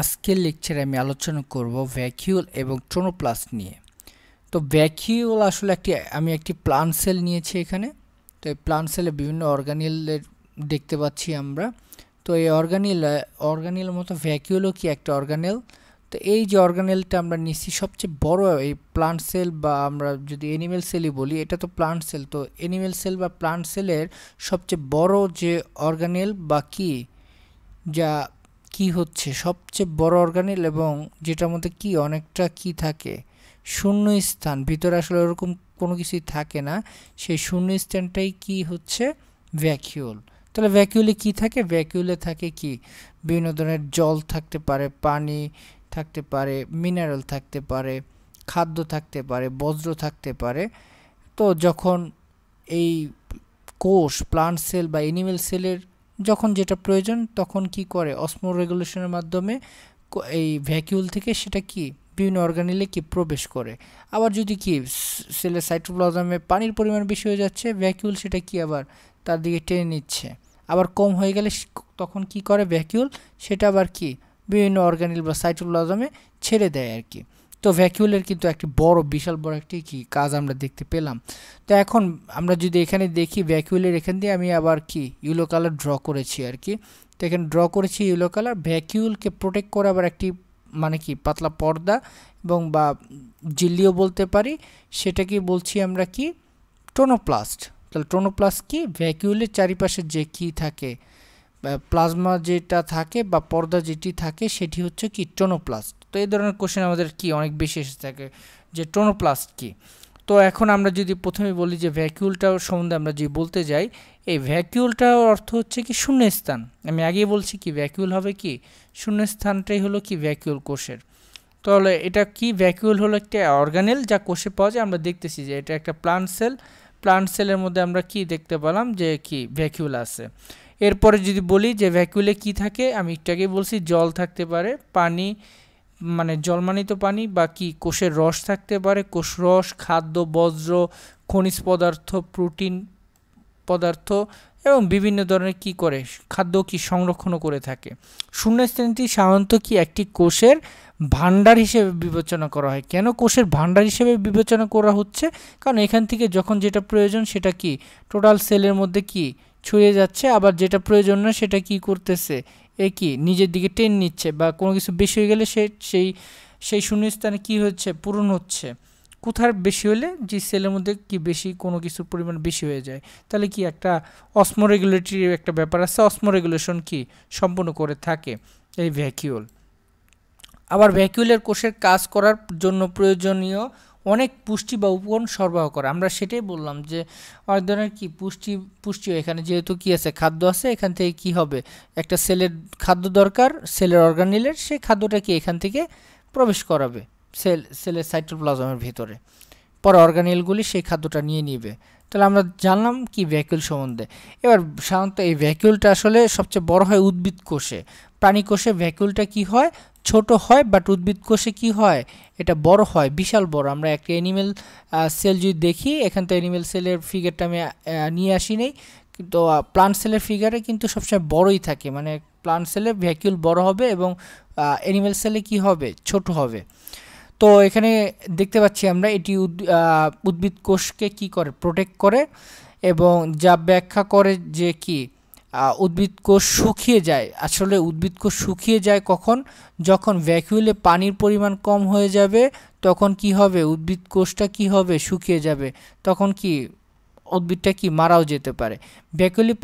আজকের লেকচারে আমি আলোচনা করব ভ্যাকিউল এবং ট্রোনোপ্লাস্ট নিয়ে তো ভ্যাকিউল আসলে একটি আমি একটি প্লান্ট সেল নিয়েছি এখানে তো এই প্লান্ট সেলে বিভিন্ন অর্গানিলের দেখতে পাচ্ছি আমরা তো এই অর্গানিল অর্গানিলের মতো ভ্যাকিউলও কি একটা অর্গানেল তো এই যে অর্গানেলটা আমরা নিচ্ছি সবচেয়ে বড় এই প্লান্ট সেল বা আমরা যদি অ্যানিমেল সেলই বলি এটা তো প্লান্ট সেল তো অ্যানিমেল সেল বা প্লান্ট সেলের সবচেয়ে বড় যে অর্গানেল বা কি যা কি হচ্ছে সবচেয়ে বড় অর্গানিল এবং যেটার মধ্যে কি অনেকটা কি থাকে শূন্য স্থান ভিতরে আসলে ওরকম কোনো কিছুই থাকে না সেই শূন্য স্থানটাই কি হচ্ছে ভ্যাকিউল তাহলে ভ্যাকিউলে কি থাকে ভ্যাকিউলে থাকে কি বিভিন্ন ধরনের জল থাকতে পারে পানি থাকতে পারে মিনারেল থাকতে পারে খাদ্য থাকতে পারে বজ্র থাকতে পারে তো যখন এই কোষ প্লান্ট সেল বা এনিমেল সেলের যখন যেটা প্রয়োজন তখন কি করে অসমো রেগুলেশনের মাধ্যমে এই ভ্যাকিউল থেকে সেটা কি বিভিন্ন অর্গানিলে কি প্রবেশ করে আবার যদি কি সেলে সাইট্রোপ্লাজমে পানির পরিমাণ বেশি হয়ে যাচ্ছে ভ্যাকিউল সেটা কি আবার তার দিকে টেনে নিচ্ছে আবার কম হয়ে গেলে তখন কি করে ভ্যাকিউল সেটা আবার কি বিভিন্ন অর্গানিল বা সাইট্রোপ্লাজমে ছেড়ে দেয় আর কি তো ভ্যাকিউলের কিন্তু একটি বড় বিশাল বড় একটি কি কাজ আমরা দেখতে পেলাম তো এখন আমরা যদি এখানে দেখি ভ্যাকিউলের এখান দিয়ে আমি আবার কি ইউলো কালার ড্র করেছি আর কি তো এখানে ড্র করেছি ইউলো কালার ভ্যাকিউলকে প্রোটেক্ট করে আবার একটি মানে কি পাতলা পর্দা এবং বা জিল্লিও বলতে পারি সেটাকে বলছি আমরা কি টোনোপ্লাস্ট তাহলে টোনোপ্লাস্ট কি ভ্যাকিউলের চারিপাশে যে কি থাকে প্লাজমা যেটা থাকে বা পর্দা যেটি থাকে সেটি হচ্ছে কি টোনোপ্লাস্ট তো এই ধরনের কোশ্চেন আমাদের কি অনেক বেশি এসে থাকে যে টোনোপ্লাস্ট কি তো এখন আমরা যদি প্রথমে বলি যে ভ্যাকিউলটা সম্বন্ধে আমরা যদি বলতে যাই এই ভ্যাকিউলটার অর্থ হচ্ছে কি শূন্যস্থান আমি আগেই বলছি কি ভ্যাকিউল হবে কি শূন্যস্থানটাই হলো কি ভ্যাকিউল কোষের তাহলে এটা কি ভ্যাকিউল হলো একটা অর্গানেল যা কোষে পাওয়া যায় আমরা দেখতেছি যে এটা একটা প্লান্ট সেল প্লান্ট সেলের মধ্যে আমরা কি দেখতে পেলাম যে কি ভ্যাকিউল আছে এরপরে যদি বলি যে ভ্যাকুলে কি থাকে আমি একটাকেই বলছি জল থাকতে পারে পানি মানে জলমানিত পানি বা কি কোষের রস থাকতে পারে কোষ রস খাদ্য বজ্র খনিজ পদার্থ প্রোটিন পদার্থ এবং বিভিন্ন ধরনের কি করে খাদ্য কি সংরক্ষণও করে থাকে শূন্যস্থানটি সাধারণত কি একটি কোষের ভাণ্ডার হিসেবে বিবেচনা করা হয় কেন কোষের ভাণ্ডার হিসেবে বিবেচনা করা হচ্ছে কারণ এখান থেকে যখন যেটা প্রয়োজন সেটা কি টোটাল সেলের মধ্যে কি ছড়িয়ে যাচ্ছে আবার যেটা প্রয়োজন না সেটা কি করতেছে এ কি নিজের দিকে টেন নিচ্ছে বা কোনো কিছু বেশি হয়ে গেলে সে সেই সেই শূন্যস্থানে কি হচ্ছে পূরণ হচ্ছে কোথার বেশি হলে জি সেলের মধ্যে কি বেশি কোনো কিছুর পরিমাণ বেশি হয়ে যায় তাহলে কি একটা অসমোরেগুলেটরি একটা ব্যাপার আছে অসমোরেগুলেশন রেগুলেশন কি সম্পূর্ণ করে থাকে এই ভ্যাকিউল আবার ভ্যাকিউলের কোষের কাজ করার জন্য প্রয়োজনীয় অনেক পুষ্টি বা উপকরণ সরবরাহ করে আমরা সেটাই বললাম যে অনেক ধরনের কী পুষ্টি পুষ্টি এখানে যেহেতু কি আছে খাদ্য আছে এখান থেকে কি হবে একটা সেলের খাদ্য দরকার সেলের অর্গানিলের সেই খাদ্যটা কি এখান থেকে প্রবেশ করাবে সেল সেলের সাইটোপ্লাজমের ভিতরে পরে অর্গানেলগুলি সেই খাদ্যটা নিয়ে নিবে তাহলে আমরা জানলাম কি ভ্যাকুল সম্বন্ধে এবার সাধারণত এই ভ্যাকুলটা আসলে সবচেয়ে বড় হয় উদ্ভিদ কোষে প্রাণী কোষে ভ্যাকুলটা কি হয় ছোট হয় বাট উদ্ভিদ কোষে কি হয় এটা বড় হয় বিশাল বড় আমরা একটা অ্যানিমেল সেল যদি দেখি এখান থেকে অ্যানিমেল সেলের ফিগারটা আমি নিয়ে আসি নেই কিন্তু প্লান্ট সেলের ফিগারে কিন্তু সবসময় বড়ই থাকে মানে প্লান্ট সেলে ভ্যাকুল বড় হবে এবং অ্যানিমেল সেলে কি হবে ছোট হবে তো এখানে দেখতে পাচ্ছি আমরা এটি উদ্ভিদ কোষকে কি করে প্রোটেক্ট করে এবং যা ব্যাখ্যা করে যে কি উদ্ভিদ কোষ শুকিয়ে যায় আসলে উদ্ভিদ কোষ শুকিয়ে যায় কখন যখন ভ্যাকুইলে পানির পরিমাণ কম হয়ে যাবে তখন কি হবে উদ্ভিদ কোষটা কি হবে শুকিয়ে যাবে তখন কি উদ্ভিদটা কি মারাও যেতে পারে ভ্যাকুলি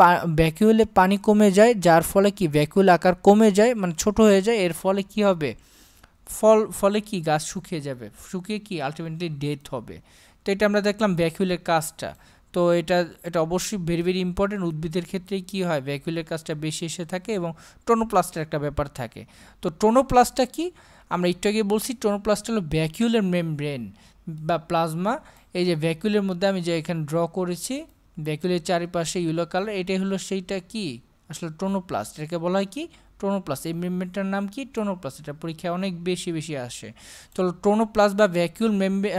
ভ্যাকুইলে পানি কমে যায় যার ফলে কি ভ্যাকুল আকার কমে যায় মানে ছোট হয়ে যায় এর ফলে কি হবে ফল ফলে কি গাছ শুকিয়ে যাবে শুকিয়ে কি আলটিমেটলি ডেথ হবে তো এটা আমরা দেখলাম ভ্যাকুলের কাজটা তো এটা এটা অবশ্যই ভেরি ভেরি ইম্পর্টেন্ট উদ্ভিদের ক্ষেত্রে কি হয় ভ্যাকুলের কাজটা বেশি এসে থাকে এবং টোনোপ্লাস্টের একটা ব্যাপার থাকে তো টোনোপ্লাস্টটা কি আমরা একটু আগে বলছি টোনোপ্লাস্ট হলো ভ্যাকিউলের মেমব্রেন বা প্লাজমা এই যে ভ্যাকুলের মধ্যে আমি যে এখানে ড্র করেছি ভ্যাকুলের চারিপাশে ইউলো কালার এটাই হলো সেইটা কি আসলে টোনোপ্লাস্ট এটাকে বলা হয় কি টোনোপ্লাস এই মেমব্রেনটার নাম কি টোনোপ্লাস এটা পরীক্ষায় অনেক বেশি বেশি আসে তো টোনোপ্লাস বা ভ্যাকিউল মেমব্রে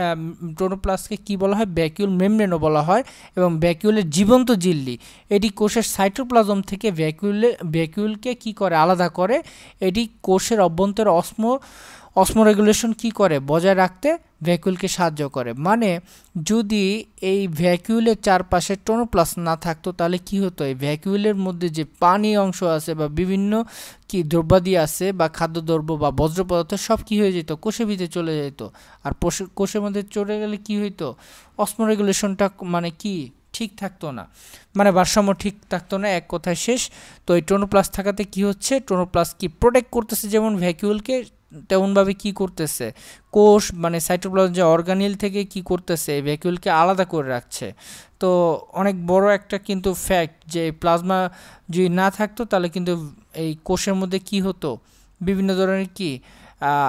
টোনোপ্লাসকে কি বলা হয় ভ্যাকিউল মেমব্রেনও বলা হয় এবং ভ্যাকিউলের জীবন্ত জিল্লি এটি কোষের সাইটোপ্লাজম থেকে ভ্যাকিউলে ভ্যাকিউলকে কি করে আলাদা করে এটি কোষের অভ্যন্তরে অস্ম অসমো রেগুলেশন কি করে বজায় রাখতে ভ্যাকুলকে সাহায্য করে মানে যদি এই ভ্যাকুলের চারপাশে টোনোপ্লাস না থাকতো তাহলে কি হতো এই ভ্যাকুলের মধ্যে যে পানি অংশ আছে বা বিভিন্ন কি দ্রব্যাদি আছে বা খাদ্যদ্রব্য বা বজ্র পদার্থ সব কী হয়ে যেত কোষে ভিতরে চলে যেত আর কোষের মধ্যে চলে গেলে কি হইতো অসমো রেগুলেশনটা মানে কি ঠিক থাকতো না মানে ভারসাম্য ঠিক থাকতো না এক কথায় শেষ তো এই টোনোপ্লাস থাকাতে কি হচ্ছে টোনোপ্লাস কি প্রোটেক্ট করতেছে যেমন ভ্যাকুলকে তেমনভাবে কি করতেছে কোষ মানে সাইটোপ্লাজম যে অর্গানিল থেকে কি করতেছে এই ভ্যাকিউলকে আলাদা করে রাখছে তো অনেক বড় একটা কিন্তু ফ্যাক্ট যে প্লাজমা যদি না থাকতো তাহলে কিন্তু এই কোষের মধ্যে কি হতো বিভিন্ন ধরনের কি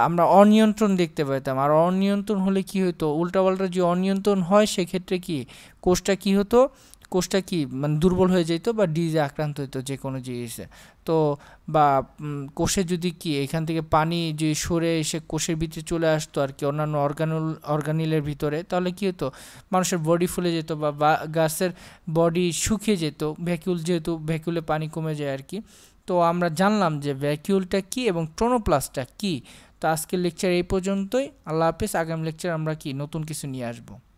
আমরা অনিয়ন্ত্রণ দেখতে পেতাম আর অনিয়ন্ত্রণ হলে কি হতো উল্টাপাল্টা যে অনিয়ন্ত্রণ হয় সেক্ষেত্রে কি কোষটা কি হতো কোষটা কি মানে দুর্বল হয়ে যেত বা ডিজে আক্রান্ত হতো যে কোনো জিনিসে তো বা কোষে যদি কি এখান থেকে পানি যে সরে এসে কোষের ভিতরে চলে আসতো আর কি অন্যান্য অর্গানুল অর্গানিলের ভিতরে তাহলে কী হতো মানুষের বডি ফুলে যেত বা গাছের বডি শুকিয়ে যেত ভ্যাকিউল যেহেতু ভ্যাকিউলে পানি কমে যায় আর কি তো আমরা জানলাম যে ভ্যাকিউলটা কি এবং ট্রোনোপ্লাস্টটা কি তো আজকের লেকচার এই পর্যন্তই আল্লাহ হাফিজ আগামী লেকচার আমরা কি নতুন কিছু নিয়ে আসবো